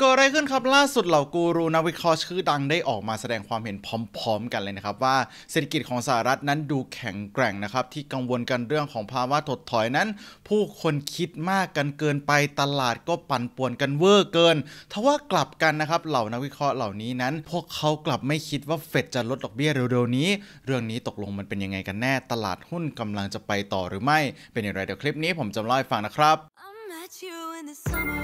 เกิดอะไรขึ้นครับ ล่าสุดเหล่ากูรูนักวิเคราะห์ชื่อดังได้ออกมาแสดงความเห็นพร้อมๆ กันเลยนะครับว่าเศรษฐกิจของสหรัฐนั้นดูแข็งแกร่งนะครับ ที่กังวลกันเรื่องของภาวะถดถอยนั้น ผู้คนคิดมากกันเกินไปตลาดก็ปั่นป่วนกันเวอร์เกินทว่ากลับกันนะครับ เหล่านักวิเคราะห์เหล่านี้นั้น พวกเขากลับไม่คิดว่าเฟดจะลดดอกเบี้ยเร็วๆนี้เรื่องนี้ตกลงมันเป็นยังไงกันแน่ ตลาดหุ้นกำลังจะไปต่อหรือไม่ เป็นอย่างไรเดี๋ยวคลิปนี้ผมจะเล่าให้ฟังนะครับ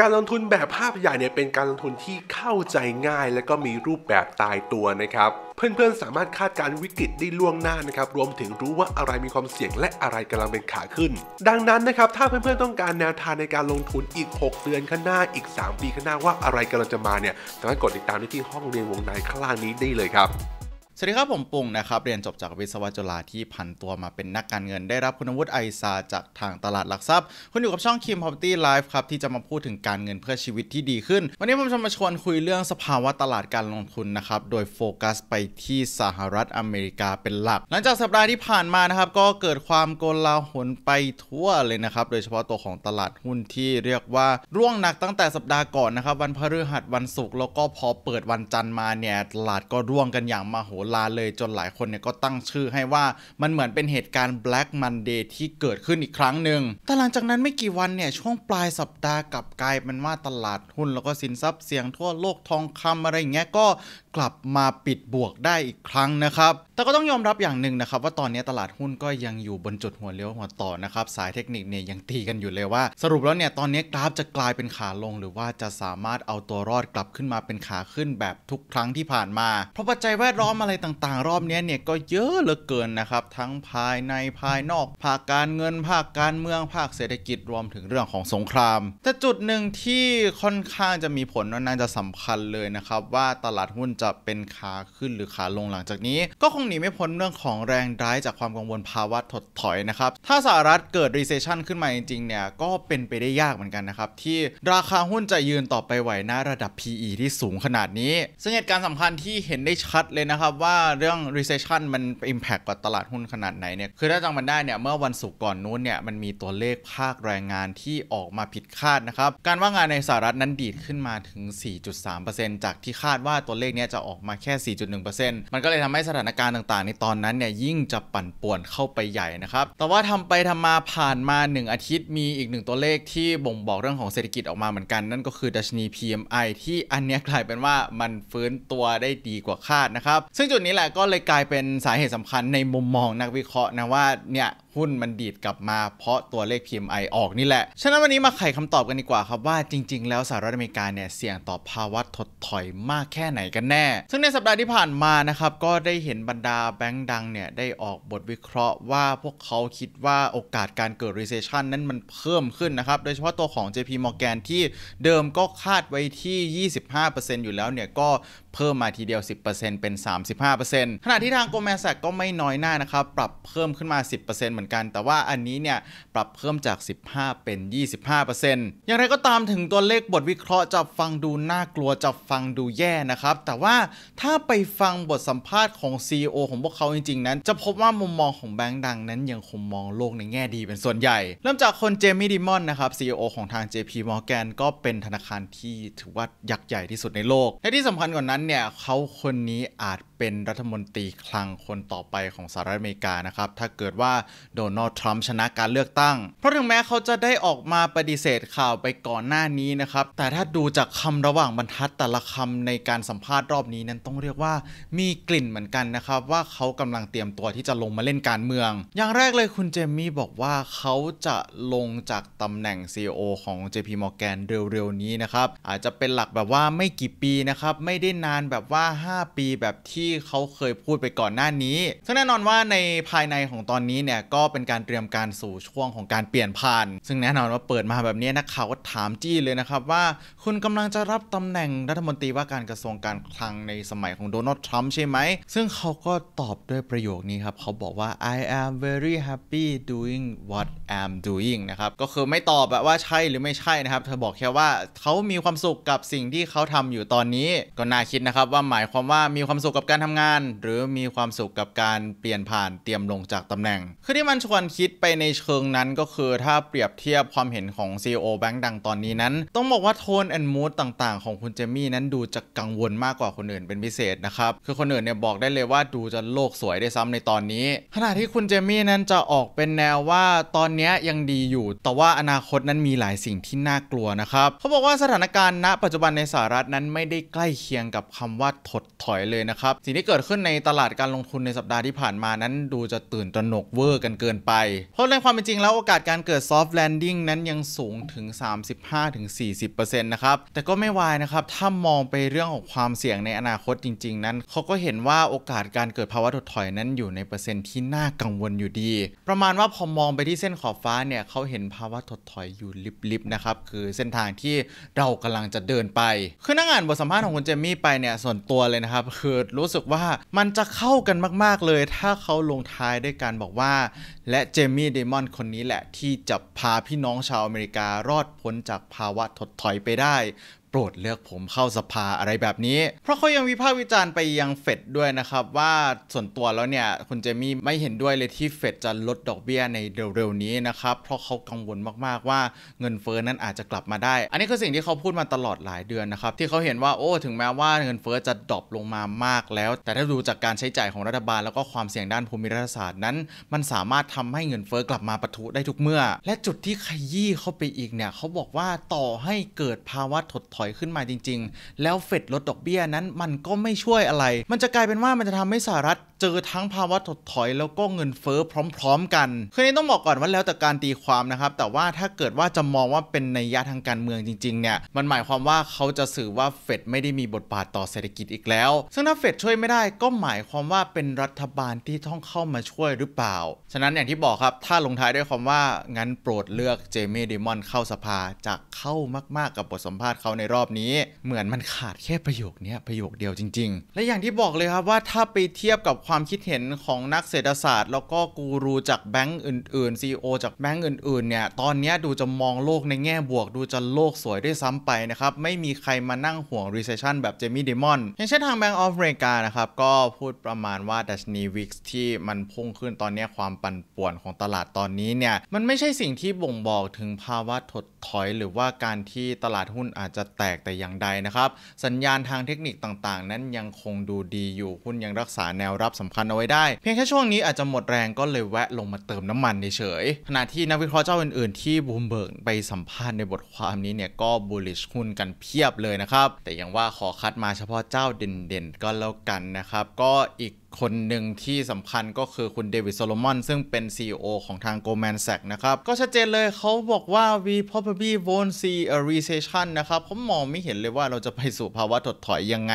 การลงทุนแบบภาพใหญ่เนี่ยเป็นการลงทุนที่เข้าใจง่ายและก็มีรูปแบบตายตัวนะครับ เพื่อนๆสามารถคาดการวิกฤตได้ล่วงหน้านะครับรวมถึงรู้ว่าอะไรมีความเสี่ยงและอะไรกำลังเป็นขาขึ้น ดังนั้นนะครับถ้าเพื่อนๆต้องการแนวทางในการลงทุนอีก 6เดือนข้างหน้าอีก 3 ปีข้างหน้าว่าอะไรกำลังจะมาเนี่ยสามารถกดติดตามได้ที่ห้องเรียนวงในข้างล่างนี้ได้เลยครับสวัสดีครับ ผมปุงนะครับ เรียนจบจากวิศวะจุฬาที่พันตัวมาเป็นนักการเงินได้รับคุณวุฒิไอซา จากทางตลาดหลักทรัพย์ คุณอยู่กับช่องคิมพ p r o p e r t y l i e ครับ ที่จะมาพูดถึงการเงินเพื่อชีวิตที่ดีขึ้น วันนี้ผมจะมาชวนคุยเรื่องสภาวะตลาดการลงทุนนะครับ โดยโฟกัสไปที่สหรัฐอเมริกาเป็นหลัก หลังจากสัปดาห์ที่ผ่านมานะครับก็เกิดความโกลาหลไปทั่วเลยนะครับโดยเฉพาะตัวของตลาดหุ้นที่เรียกว่าร่วงหนักตั้งแต่สัปดาห์ก่อนนะครับวันพฤหัสวันศุกร์แล้วก็พอเปิดวันจันทร์มาเนี่ยตลาดก็ร่วงกันอย่างมโหลาเลยจนหลายคนเนี่ยก็ตั้งชื่อให้ว่ามันเหมือนเป็นเหตุการณ์ Black Monday ที่เกิดขึ้นอีกครั้งหนึ่งแต่หลังจากนั้นไม่กี่วันเนี่ยช่วงปลายสัปดาห์กลับกลายเป็นว่าตลาดหุ้นแล้วก็สินทรัพย์เสี่ยงทั่วโลกทองคำอะไรอย่างเงี้ยก็กลับมาปิดบวกได้อีกครั้งนะครับแต่ก็ต้องยอมรับอย่างหนึ่งนะครับว่าตอนนี้ตลาดหุ้นก็ยังอยู่ บนจุดหัวเลี้ยวหัวต่อนะครับสายเทคนิคเนี่ยยังตีกันอยู่เลยว่า สรุปแล้วเนี่ยตอนนี้กราฟจะกลายเป็นขาลงหรือว่าจะสามารถเอาตัวรอดกลับขึ้นมาเป็นขาขึ้นแบบทุกครั้งที่ผ่านมา เพราะปัจจัยแวดล้อมอะไรต่างๆ รอบนี้เนี่ยก็เยอะเหลือเกินนะครับทั้งภายในภายนอกภาคการเงินภาคการเมืองภาคเศรษฐกิจรวมถึงเรื่องของสงคราม แต่จุดหนึ่งที่ค่อนข้างจะมีผลน่าจะสำคัญเลยนะครับว่าตลาดหุ้นจะเป็นขาขึ้นหรือขาลงหลังจากนี้ก็คงหนีไม่พ้นเรื่องของแรงร้ายจากความกังวลภาวะถดถอยนะครับ ถ้าสหรัฐเกิดรีเซชชันขึ้นมาจริงๆ เนี่ย ก็เป็นไปได้ยากเหมือนกันนะครับ ที่ราคาหุ้นจะยืนต่อไปไหวหน้าระดับ PE ที่สูงขนาดนี้ซึ่งเหตุการณ์สำคัญที่เห็นได้ชัดเลยนะครับ ว่าเรื่อง recession มัน impact กับตลาดหุ้นขนาดไหนเนี่ย คือถ้าจำมันได้เนี่ยเมื่อวันศุกร์ก่อนนู้นเนี่ยมันมีตัวเลขภาคแรงงานที่ออกมาผิดคาดนะครับ การว่างงานในสหรัฐนั้นดีดขึ้นมาถึง 4.3%จากที่คาดว่าตัวเลขนี้จะออกมาแค่ 4.1%มันก็เลยทำให้สถานการณ์ต่างๆในตอนนั้นเนี่ยยิ่งจะปั่นป่วนเข้าไปใหญ่นะครับ แต่ว่าทำไปทำมาผ่านมา 1 อาทิตย์มีอีกหนึ่งตัวเลขที่บ่งบอกเรื่องของเศรษฐกิจออกมาเหมือนกัน นั่นก็คือดัชนี PMI ที่อันนี้กลายเป็นว่ามันฟื้นตัวได้ดีกว่าคาดนะครับ ซึ่งจุดนี้แหละก็เลยกลายเป็นสาเหตุสำคัญในมุมมองนักวิเคราะห์นะว่าเนี่ยหุ้นมันดีดกลับมาเพราะตัวเลข PMI ออกนี่แหละ ฉะนั้นวันนี้มาไขคำตอบกันดีกว่าครับว่าจริง ๆ แล้วสหรัฐอเมริกาเนี่ยเสี่ยงต่อภาวะถดถอยมากแค่ไหนกันแน่ ซึ่งในสัปดาห์ที่ผ่านมานะครับก็ได้เห็นบรรดาแบงก์ดังเนี่ยได้ออกบทวิเคราะห์ว่าพวกเขาคิดว่าโอกาสการเกิด recession นั้นมันเพิ่มขึ้นนะครับ โดยเฉพาะตัวของ JP Morgan ที่เดิมก็คาดไว้ที่ 25%อยู่แล้วเนี่ยก็เพิ่มมาทีเดียว 10%เป็น 35%ขณะที่ทางโกลแมนแซกก็ไม่น้อยหน้านะครับ ปรับเพิ่มขึ้นมา 10%เหมือนกัน แต่ว่าอันนี้เนี่ย ปรับเพิ่มจาก 15 เป็น 25%อย่างไรก็ตามถึงตัวเลขบทวิเคราะห์ จะฟังดูน่ากลัว จะฟังดูแย่นะครับ แต่ว่าถ้าไปฟังบทสัมภาษณ์ของ CEO ของพวกเขาจริงๆ นั้น จะพบว่ามุมมองของแบงค์ดังนั้นยังคงมองโลกในแง่ดีเป็นส่วนใหญ่ เริ่มจากคนเจมี่ดิมอนนะครับ CEO ของทาง JP Morgan ก็เป็นธนาคารที่ถือว่ายักษ์ใหญ่ที่สุดในโลก และที่สำคัญกว่านั้นเนี่ยเขาคนนี้อาจเป็นรัฐมนตรีคลังคนต่อไปของสหรัฐอเมริกา นะครับ ถ้าเกิดว่า โดนัลด์ทรัมป์ชนะการเลือกตั้ง เพราะ ถึง แม้เขาจะได้ออกมาปฏิเสธข่าวไปก่อนหน้านี้ นะครับ แต่ถ้าดูจาก คำ ระหว่างบรรทัดแต่ละ คำ ในการสัมภาษณ์ รอบนี้นั้น ต้องเรียกว่ามีกลิ่นเหมือนกันนะครับว่าเขากำลังเตรียมตัวที่จะลงมาเล่นการเมือง อย่างแรกเลยคุณเจมี่บอกว่าเขาจะลงจากตำแหน่ง CEO ของ JP Morgan เร็วๆนี้นะครับ อาจจะเป็นหลักแบบว่าไม่กี่ปีนะครับ ไม่ได้นานแบบว่า 5 ปีแบบที่ที่เขาเคยพูดไปก่อนหน้านี้ ซึ่งแน่นอนว่าในภายในของตอนนี้เนี่ย ก็เป็นการเตรียมการสู่ช่วงของการเปลี่ยนผ่าน ซึ่งแน่นอนว่าเปิดมาแบบนี้นักข่าวก็ถามจี้เลยนะครับว่า คุณกำลังจะรับตำแหน่งรัฐมนตรีว่าการกระทรวงการคลังในสมัยของโดนัลด์ทรัมป์ใช่ไหม ซึ่งเขาก็ตอบด้วยประโยคนี้ครับ เขาบอกว่า I am very happy doing what I'm doing นะครับ ก็คือไม่ตอบแบบว่าใช่หรือไม่ใช่นะครับเธอบอกแค่ว่าเขามีความสุขกับสิ่งที่เขาทำอยู่ตอนนี้ ก็น่าคิดนะครับว่าหมายความว่ามีความสุขกับการการทำงาน หรือมีความสุขกับการเปลี่ยนผ่านเตรียมลงจากตำแหน่ง คือที่มันชวนคิดไปในเชิงนั้นก็คือถ้าเปรียบเทียบความเห็นของ CEO แบงค์ดังตอนนี้นั้น ต้องบอกว่าโทนแอนมูดต่างๆ ของคุณเจมี่นั้นดูจะกังวลมากกว่าคนอื่นเป็นพิเศษนะครับ คือคนอื่นเนี่ยบอกได้เลยว่าดูจะโลกสวยได้ซ้ำในตอนนี้ขณะที่คุณเจมี่นั้นจะออกเป็นแนวว่าตอนนี้ยังดีอยู่แต่ว่าอนาคตนั้นมีหลายสิ่งที่น่ากลัวนะครับเขาบอกว่าสถานการณ์ณปัจจุบันในสหรัฐนั้นไม่ได้ใกล้เคียงกับคำว่าถดถอยเลยนะครับสิ่งที่เกิดขึ้นในตลาดการลงทุนในสัปดาห์ที่ผ่านมานั้นดูจะตื่นตระหนกเวอร์กันเกินไปเพราะในความเป็นจริงแล้วโอกาสการเกิดซอฟต์แลนดิ้งนั้นยังสูงถึง 35-40%นะครับ แต่ก็ไม่วายนะครับ ถ้ามองไปเรื่องของความเสี่ยงในอนาคตจริง ๆ นั้น เขาก็เห็นว่าโอกาสการเกิดภาวะถดถอยนั้นอยู่ในเปอร์เซ็นต์ที่น่ากังวลอยู่ดี ประมาณว่าพอมองไปที่เส้นขอบฟ้าเนี่ยเขาเห็นภาวะถดถอยอยู่ลิบๆนะครับคือเส้นทางที่เรากำลังจะเดินไปคือนักอ่านบทสัมภาษณ์ของคุณเจมี่ไปเนี่ยส่วนตัวเลยนะครับคือรู้สึกว่ามันจะเข้ากันมากๆเลยถ้าเขาลงท้ายด้วยการบอกว่า และเจมี่เดมอนคนนี้แหละที่จะพาพี่น้องชาวอเมริการอดพ้นจากภาวะถดถอยไปได้ปรดเลือกผมเข้าสภาอะไรแบบนี้ เพราะเขายังวิพากษ์วิจารณ์ไปยังเฟดด้วยนะครับ ว่าส่วนตัวแล้วเนี่ยคุณเจมี่ไม่เห็นด้วยเลย ที่เฟดจะลดดอกเบี้ยในเร็วๆ นี้นะครับ เพราะเขากังวลมากๆ ว่าเงินเฟ้อนั้นอาจจะกลับมาได้ อันนี้คือสิ่งที่เขาพูดมาตลอดหลายเดือนนะครับ ที่เขาเห็นว่าโอ้ถึงแม้ว่าเงินเฟ้อจะดรอปลงมามากแล้ว แต่ถ้าดูจากการใช้จ่ายของรัฐบาล แล้วก็ความเสี่ยงด้านภูมิรัฐศาสตร์นั้น มันสามารถทำให้เงินเฟ้อกลับมาปะทุได้ทุกเมื่อ และจุดที่ขยี้เข้าไปอีกเนี่ยเขาบอกว่าต่อให้เกิดภาวะถดถอยอยขึ้นมาจริงๆ แล้วเฟดลดดอกเบี้ยนั้นมันก็ไม่ช่วยอะไร มันจะกลายเป็นว่ามันจะทำให้สหรัฐจอทั้งภาวะถดถอยแล้วก็เงินเฟ้อพร้อม ๆ กัน คือนี้ ต้องบอกก่อนว่าแล้วแต่การตีความนะครับ แต่ว่าถ้าเกิดว่าจะมองว่าเป็นในยะทางการเมืองจริงๆเนี่ย มันหมายความว่าเขาจะสื่อว่าเฟดไม่ได้มีบทบาทต่อเศรษฐกิจอีกแล้ว ซึ่งถ้าเฟดช่วยไม่ได้ก็หมายความว่าเป็นรัฐบาลที่ต้องเข้ามาช่วยหรือเปล่า ฉะนั้นอย่างที่บอกครับถ้าลงท้ายด้วยคำว่างั้นโปรดเลือกเจมี่เดมอนเข้าสภาจะเข้ามากๆกับบทสัมภาษณ์เขาในรอบนี้ เหมือนมันขาดแค่ประโยคนี้ประโยคเดียวจริง ๆ และอย่างที่บอกเลยครับว่าถ้าไปเทียบกับความความคิดเห็นของนักเศรษฐศาสตร์ แล้วก็กูรูจากแบงก์อื่น ๆ CEO จากแบงก์อื่นๆเนี่ยตอนนี้ดูจะมองโลกในแง่บวก ดูจะโลกสวยด้วยซ้ำไปนะครับไม่มีใครมานั่งห่วง Recession แบบ เจมี่เดมอนอย่างเช่นทางแบงก์ออฟเมริกานะครับก็พูดประมาณว่าดัชนีวิกที่มันพุ่งขึ้นตอนนี้ความปั่นป่วนของตลาดตอนนี้เนี่ยมันไม่ใช่สิ่งที่บ่งบอกถึงภาวะถดถอย หรือว่าการที่ตลาดหุ้นอาจจะแตกแต่อย่างใดนะครับสัญญาณทางเทคนิคต่างๆ นั้นยังคงดูดีอยู่หุ้นยังรักษาแนวรับสำคัญเอาไว้ได้เพียงแค่ช่วงนี้อาจจะหมดแรงก็เลยแวะลงมาเติมน้ำมันเฉยขณะที่นักวิเคราะห์เจ้าอื่นๆที่บูมเบิร์กไปสัมภาษณ์ในบทความนี้เนี่ย ก็บูลลิชหุ้นกันเพียบเลยนะครับ แต่อย่างว่าขอคัดมาเฉพาะเจ้าเด่นๆก็แล้วกันนะครับก็อีกคนหนึ่งที่สำคัญก็คือคุณเดวิดโซโลมอนซึ่งเป็น CEO ของทาง Goldman Sachs นะครับ ก็ชัดเจนเลยเขาบอกว่า we probably won't see a recession นะครับผมมองไม่เห็นเลยว่าเราจะไปสู่ภาวะถดถอยยังไง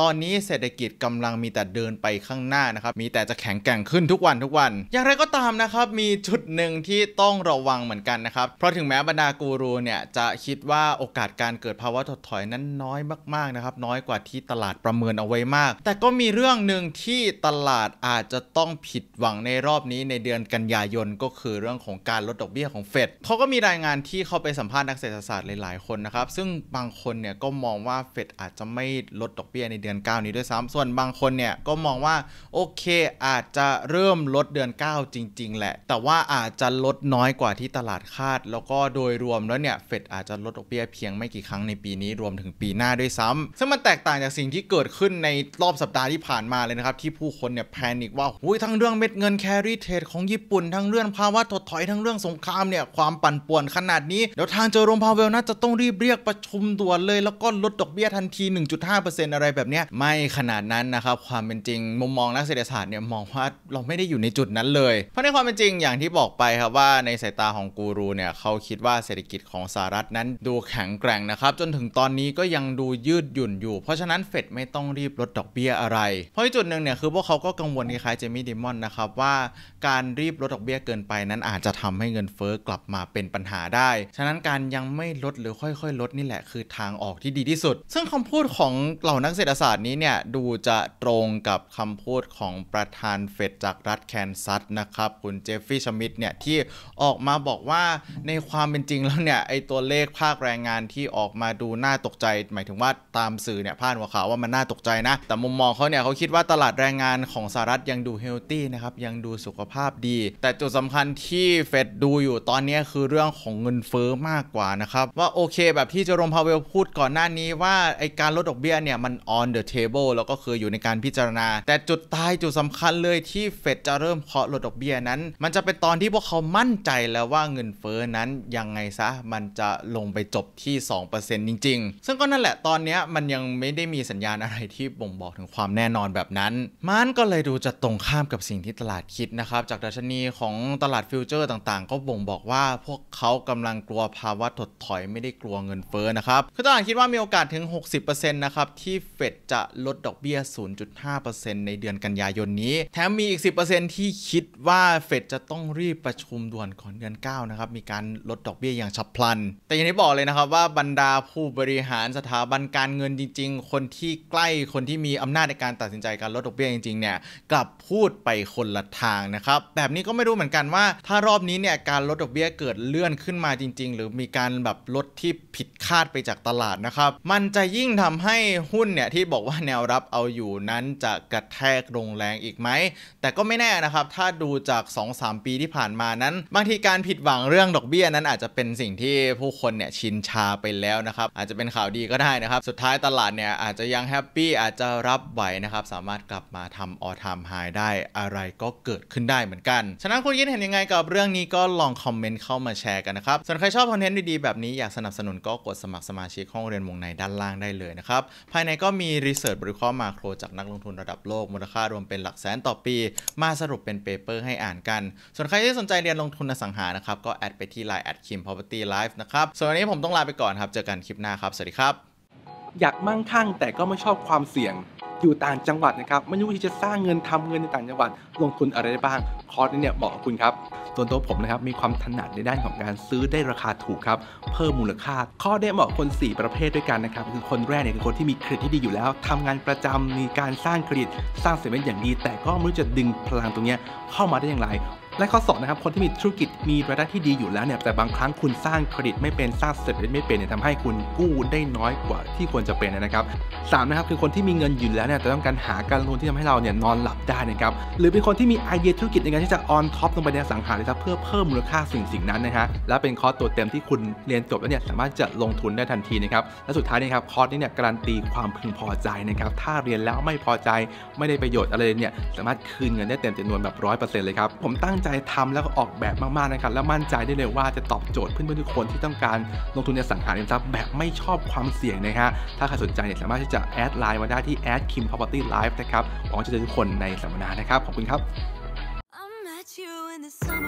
ตอนนี้เศรษฐกิจกำลังมีแต่เดินไปข้างหน้านะครับ มีแต่จะแข็งแกร่งขึ้นทุกวันทุกวัน อย่างไรก็ตามนะครับ มีจุดหนึ่งที่ต้องระวังเหมือนกันนะครับเพราะถึงแม้บรรดากูรูเนี่ยจะคิดว่าโอกาสการเกิดภาวะถดถอยนั้นน้อยมากๆนะครับน้อยกว่าที่ตลาดประเมินเอาไว้มาก แต่ก็มีเรื่องหนึ่งที่ตลาดอาจจะต้องผิดหวังในรอบนี้ในเดือนกันยายนก็คือเรื่องของการลดดอกเบี้ยของเฟดเขาก็มีรายงานที่เขาไปสัมภาษณ์นักเศรษฐศาสตร์หลาย ๆ คนนะครับซึ่งบางคนเนี่ยก็มองว่าเฟดอาจจะไม่ลดดอกเบี้ยในเดือน 9 นี้ด้วยซ้ำ ส่วนบางคนเนี่ยก็มองว่าโอเคอาจจะเริ่มลดเดือน9จริง ๆ แหละ แต่ว่าอาจจะลดน้อยกว่าที่ตลาดคาด แล้วก็โดยรวมแล้วเนี่ยเฟดอาจจะลดดอกเบี้ยเพียงไม่กี่ครั้งในปีนี้ รวมถึงปีหน้าด้วยซ้ำซึ่งมันแตกต่างจากสิ่งที่เกิดขึ้นในรอบสัปดาห์ที่ผ่านมาเลยนะครับที่ผูู้้คนเนี่ยแพนิกว่าหุ้ย ทั้งเรื่องเม็ดเงินแครีเทรดของญี่ปุ่น ทั้งเรื่องภาวะถดถอยทั้งเรื่องสงครามเนี่ยความปั่นป่วนขนาด นี้เดี๋ยวทางเจอโรมพาเวลน่าจะต้องรีบเรียกประชุมด่วนเลย แล้วก็ลดดอกเบี้ยทันที 1.5%อะไรแบบเนี้ยไม่ขนาดนั้นนะครับ ความเป็นจริงมุมมองนักเศรษฐศาสตร์เนี่ยมองว่าเราไม่ได้อยู่ในจุดนั้นเลยเพราะในความเป็นจริงอย่างที่บอกไปครับว่าในสายตาของกูรูเนี่ยเขาคิดว่าเศรษฐกิจของสหรัฐนั้น ดูแข็งแกร่งนะครับจนถึงตอนนี้ก็ยังดูยืดหยุ่นอยู่ เพราะฉะนั้นเฟดไม่ต้องรีบลดดอกเบี้ยอะไรเพราะจุดหนึ่งเนี่ยคือวกเขาก็กังวลคล้ายๆเจมี่ดิมอนนะครับว่าการรีบลดดอกเบี้ยเกินไปนั้นอาจจะทำให้เงินเฟ้อกลับมาเป็นปัญหาได้ ฉะนั้นการยังไม่ลดหรือค่อย ๆ ลดนี่แหละคือทางออกที่ดีที่สุด ซึ่งคำพูดของเหล่านักเศรษฐศาสตร์นี้เนี่ยดูจะตรงกับคำพูดของประธานเฟดจากรัฐแคนซัสนะครับ คุณเจฟฟี่ชมิดเนี่ยที่ออกมาบอกว่าในความเป็นจริงแล้วเนี่ยไอตัวเลขภาคแรงงานที่ออกมาดูน่าตกใจ หมายถึงว่าตามสื่อเนี่ยพาดหัวข่าวว่ามันน่าตกใจนะ แต่มุมมองเขาเนี่ยเขาคิดว่าตลาดแรงงานานของสหรัฐยังดูเฮลตี้นะครับยังดูสุขภาพดี แต่จุดสำคัญที่เฟดดูอยู่ตอนนี้คือเรื่องของเงินเฟ้อมากกว่านะครับ ว่าโอเค แบบที่เจอร์มพาวเวลพูดก่อนหน้านี้ ว่าไอการลดดอกเบี้ยเนี่ยมัน on the table แล้วก็คืออยู่ในการพิจารณา แต่จุดตายจุดสำคัญเลยที่เฟดจะเริ่มเคาะลดดอกเบี้ยนั้น มันจะเป็นตอนที่พวกเขามั่นใจแล้วว่าเงินเฟ้อนั้นยังไงซะมันจะลงไปจบที่ 2%จริงๆ ซึ่งก็นั่นแหละตอนนี้มันยังไม่ได้มีสัญญาณอะไรที่บ่งบอกถึงความแน่นอนแบบนั้นมันก็เลยดูจะตรงข้ามกับสิ่งที่ตลาดคิดนะครับ จากดัชนีของตลาดฟิวเจอร์ต่างๆ ก็บ่งบอกว่า พวกเขากำลังกลัวภาวะถดถอยไม่ได้กลัวเงินเฟ้อนะครับ คือตลาดคิดว่ามีโอกาสถึง 60%นะครับ ที่เฟดจะลดดอกเบี้ย 0.5%ในเดือนกันยายนนี้ แถมมีอีก 10%ที่คิดว่า เฟดจะต้องรีบประชุมด่วนก่อนเดือน9นะครับ มีการลดดอกเบี้ยอย่างฉับพลัน แต่อย่างที่บอกเลยนะครับว่าบรรดาผู้บริหารสถาบันการเงินจริง ๆ คนที่ใกล้คนที่มีอำนาจในการตัดสินใจการลดดอกเบี้ยริงๆเนี่ย กลับพูดไปคนละทางนะครับ แบบนี้ก็ไม่รู้เหมือนกันว่า ถ้ารอบนี้เนี่ย การลดดอกเบี้ยเกิดเลื่อนขึ้นมาจริง ๆ หรือมีการแบบลดที่ผิดคาดไปจากตลาดนะครับ มันจะยิ่งทำให้หุ้นเนี่ย ที่บอกว่าแนวรับเอาอยู่นั้นจะกระแทกลงแรงอีกไหม แต่ก็ไม่แน่นะครับ ถ้าดูจาก 2-3 ปีที่ผ่านมานั้นบางทีการผิดหวังเรื่องดอกเบี้ยนั้นอาจจะเป็นสิ่งที่ผู้คนเนี่ยชินชาไปแล้วนะครับอาจจะเป็นข่าวดีก็ได้นะครับสุดท้ายตลาดเนี่ยอาจจะยังแฮปปี้อาจจะรับไหวนะครับสามารถกลับมาทำออทำหไฮได้อะไรก็เกิดขึ้นได้เหมือนกัน ฉะนั้นคุณคิดเห็นยังไงกับเรื่องนี้ก็ลองคอมเมนต์เข้ามาแชร์กันนะครับ ส่วนใครชอบคอนเทนต์ดี ๆ แบบนี้อยากสนับสนุนก็กดสมัครสมาชิกห้องเรียนวงในด้านล่างได้เลยนะครับ ภายในก็มีรีเสิร์ชบริค้อมาโคร จากนักลงทุนระดับโลกมูลค่ารวมเป็นหลักแสนต่อปี มาสรุปเป็นเปเปอร์ให้อ่านกัน ส่วนใครที่สนใจเรียนลงทุนอสังหานะครับก็แอดไปที่ไลน์แอดคิม property life นะครับส่วนวันนี้ผมต้องลาไปก่อนครับ เจอกันคลิปหน้าครับ สวัสดีครับ อยากมั่งคั่งแต่ก็ไม่ชอบความเสี่ยงอยู่ต่างจังหวัดนะครับไม่รู้ที่จะสร้างเงินทำเงินในต่างจังหวัด ลงทุนอะไรได้บ้าง คอร์สนี้เนี่ยเหมาะกับคุณครับ ส่วนตัวผมนะครับมีความถนัดในด้านของการซื้อได้ราคาถูกครับเพิ่มมูลค่าค้อได้เหมาะคน 4 ประเภทด้วยกันนะครับคือคนแรกเนี่ยคือคนที่มีเครดิตที่ดีอยู่แล้ว ทำงานประจำมีการสร้างเครดิตสร้างเสร็จนอย่างดี แต่ก็ไม่รู้จะดึงพลังตรงนี้เข้ามาได้อย่างไรและข้อ2นะครับคนที่มีธุรกิจมีรายได้ที่ดีอยู่แล้วเนี่ยแต่บางครั้งคุณสร้างเครดิตไม่เป็นสร้างเสร็จไม่เป็นเนี่ยทำให้คุณกู้ได้น้อยกว่าที่ควรจะเป็นนะครับสามนะครับคือคนที่มีเงินอยู่แล้วเนี่ยแต่ต้องการหาการลงทุนที่ทำให้เราเนี่ยนอนหลับได้นะครับหรือเป็นคนที่มีไอเดียธุรกิจในการที่จะออนท็อปลงไปในสังหาริมทรัพย์เพื่อเพิ่มมูลค่าสิ่งสิ่งนั้นนะฮะและเป็นคอร์สตัวเต็มที่คุณเรียนจบแล้วเนี่ยสามารถจะลงทุนได้ทันทีนะครับและสุดท้ายนะครับคอร์สนี้เนี่ยการันตีความพึงพอใจนะครับถ้าเรียนแล้วไม่พอใจไม่ได้ประโยชน์อะไรเนี่ยสามารถคืนเงินได้เต็มจำนวนแบบร้อยเปอร์เซ็นต์เลยครับผมตั้งใจใจทำแล้วก็ออกแบบมากๆนะครับแล้วมั่นใจได้เลยว่าจะตอบโจทย์เพื่อนๆทุกคนที่ต้องการลงทุนในสังหาริมทรัพย์แบบไม่ชอบความเสี่ยงนะฮะถ้าใครสนใจเนี่ยสามารถที่จะแอดไลน์มาได้ที่แอดคิมพาวเวอร์ตี้ไลฟ์นะครับหวังจะเจอทุกคนในสัมมนานะครับ ขอบคุณครับ